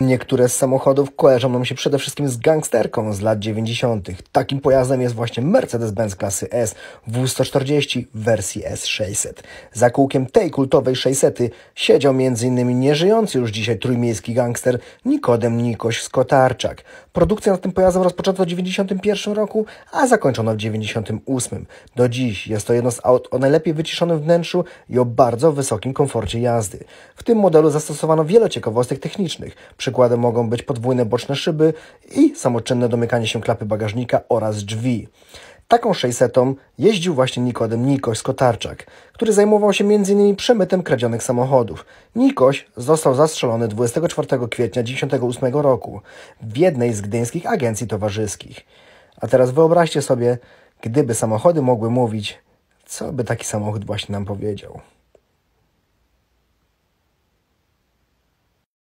Niektóre z samochodów kojarzą nam się przede wszystkim z gangsterką z lat 90. Takim pojazdem jest właśnie Mercedes-Benz klasy S W140 w wersji S600. Za kółkiem tej kultowej 600 siedział m.in. nieżyjący już dzisiaj trójmiejski gangster Nikodem Nikoś z Kotarczak. Produkcję nad tym pojazdem rozpoczęto w 91 roku, a zakończono w 98. Do dziś jest to jedno z aut o najlepiej wyciszonym wnętrzu i o bardzo wysokim komforcie jazdy. W tym modelu zastosowano wiele ciekawostek technicznych – Przykładem mogą być podwójne boczne szyby i samoczynne domykanie się klapy bagażnika oraz drzwi. Taką 600 jeździł właśnie Nikodem Nikoś z Kotarczak, który zajmował się m.in. przemytem kradzionych samochodów. Nikoś został zastrzelony 24 kwietnia 1998 roku w jednej z gdyńskich agencji towarzyskich. A teraz wyobraźcie sobie, gdyby samochody mogły mówić, co by taki samochód właśnie nam powiedział.